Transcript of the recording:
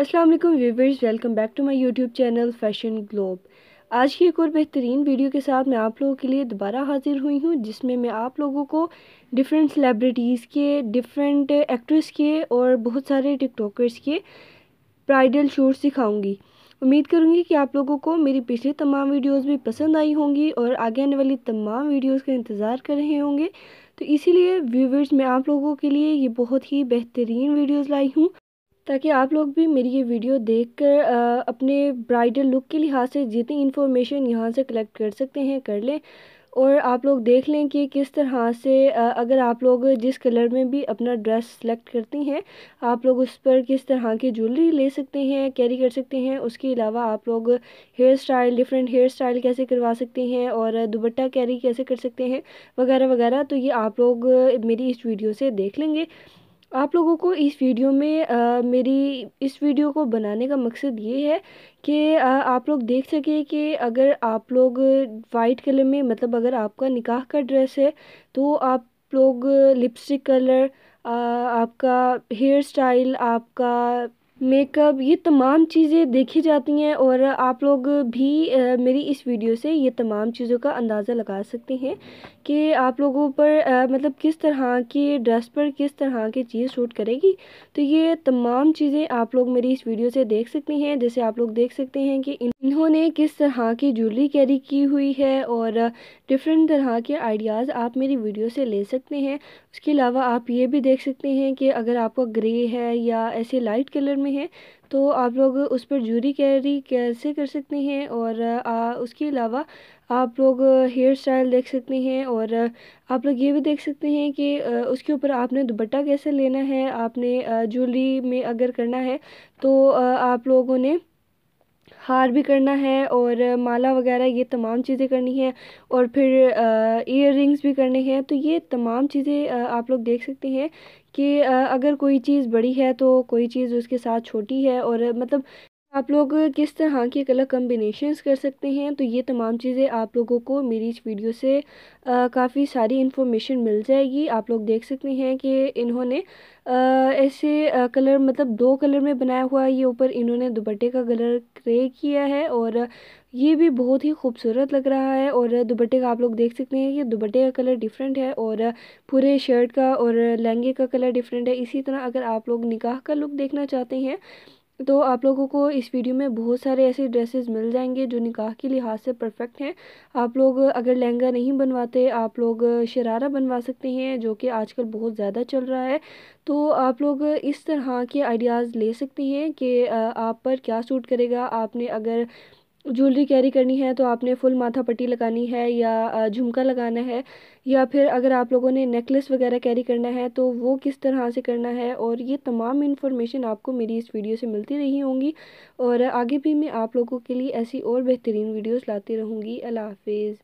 अस्सलाम वालेकुम viewers welcome back to my YouTube channel fashion globe आज की एक और बेहतरीन वीडियो के साथ मैं आप लोगों के लिए दोबारा हाज़िर हुई हूँ जिसमें मैं आप लोगों को डिफरेंट सेलेब्रिटीज़ के डिफरेंट एक्ट्रेस के और बहुत सारे टिकटॉकर्स के ब्राइडल शूट्स सिखाऊँगी उम्मीद करूँगी कि आप लोगों को मेरी पिछली तमाम वीडियोस भी पसंद आई होंगी और आगे आने वाली तमाम वीडियोस का इंतज़ार कर रहे होंगे तो इसीलिए व्यूवर्स मैं आप लोगों के लिए ये बहुत ही बेहतरीन वीडियोस लाई हूँ ताकि आप लोग भी मेरी ये वीडियो देखकर अपने ब्राइडल लुक के लिहाज से जितनी इन्फॉर्मेशन यहाँ से कलेक्ट कर सकते हैं कर लें और आप लोग देख लें कि किस तरह से अगर आप लोग जिस कलर में भी अपना ड्रेस सेलेक्ट करती हैं आप लोग उस पर किस तरह की ज्वेलरी ले सकते हैं कैरी कर सकते हैं उसके अलावा आप लोग hair style different hair style कैसे करवा सकते हैं और दुबट्टा कैरी कैसे कर सकते हैं वगैरह वगैरह तो ये आप लोग मेरी इस वीडियो से देख लेंगे आप लोगों को इस वीडियो में आ, मेरी इस वीडियो को बनाने का मकसद ये है कि आप लोग देख सकें कि अगर आप लोग वाइट कलर में मतलब अगर आपका निकाह का ड्रेस है तो आप लोग लिपस्टिक कलर आ, आपका हेयर स्टाइल आपका मेकअप ये तमाम चीज़ें देखी जाती हैं और आप लोग भी आ, मेरी इस वीडियो से ये तमाम चीज़ों का अंदाज़ा लगा सकते हैं कि आप लोगों पर आ, मतलब किस तरह की ड्रेस पर किस तरह की चीज़ शूट करेगी तो ये तमाम चीज़ें आप लोग मेरी इस वीडियो से देख सकते हैं जैसे आप लोग देख सकते हैं कि इन्होंने किस तरह की ज्वेलरी कैरी की हुई है और डिफरेंट तरह के आइडियाज़ आप मेरी वीडियो से ले सकते हैं उसके अलावा आप ये भी देख सकते हैं कि अगर आपका ग्रे है या ऐसे लाइट कलर में में है तो आप लोग उस पर जूरी कैरी कैसे कर सकते हैं और आ, उसके अलावा आप लोग हेयर स्टाइल देख सकते हैं और आप लोग ये भी देख सकते हैं कि उसके ऊपर आपने दुपट्टा कैसे लेना है आपने ज्वेलरी में अगर करना है तो आप लोगों ने हार भी करना है और माला वगैरह ये तमाम चीज़ें करनी है और फिर ईयर रिंग्स भी करने हैं तो ये तमाम चीज़ें आप लोग देख सकते हैं कि अगर कोई चीज़ बड़ी है तो कोई चीज़ उसके साथ छोटी है और मतलब आप लोग किस तरह के कलर कम्बिनेशनस कर सकते हैं तो ये तमाम चीज़ें आप लोगों को मेरी इस वीडियो से काफ़ी सारी इन्फॉर्मेशन मिल जाएगी आप लोग देख सकते हैं कि इन्होंने ऐसे कलर मतलब दो कलर में बनाया हुआ है ये ऊपर इन्होंने दुपट्टे का कलर क्रे किया है और ये भी बहुत ही खूबसूरत लग रहा है और दुपट्टे का आप लोग देख सकते हैं कि दुपट्टे का कलर डिफरेंट है और पूरे शर्ट का और लहंगे का कलर डिफरेंट है इसी तरह अगर आप लोग निकाह का लुक देखना चाहते हैं तो आप लोगों को इस वीडियो में बहुत सारे ऐसे ड्रेसेस मिल जाएंगे जो निकाह के लिहाज से परफेक्ट हैं आप लोग अगर लहंगा नहीं बनवाते आप लोग शरारा बनवा सकते हैं जो कि आजकल बहुत ज़्यादा चल रहा है तो आप लोग इस तरह के आइडियाज़ ले सकते हैं कि आप पर क्या सूट करेगा आपने अगर ज्वेलरी कैरी करनी है तो आपने फुल माथा पट्टी लगानी है या झुमका लगाना है या फिर अगर आप लोगों ने नेकलेस वगैरह कैरी करना है तो वो किस तरह से करना है और ये तमाम इन्फॉर्मेशन आपको मेरी इस वीडियो से मिलती रही होंगी और आगे भी मैं आप लोगों के लिए ऐसी और बेहतरीन वीडियोज़ लाती रहूँगी अल्लाह हाफिज़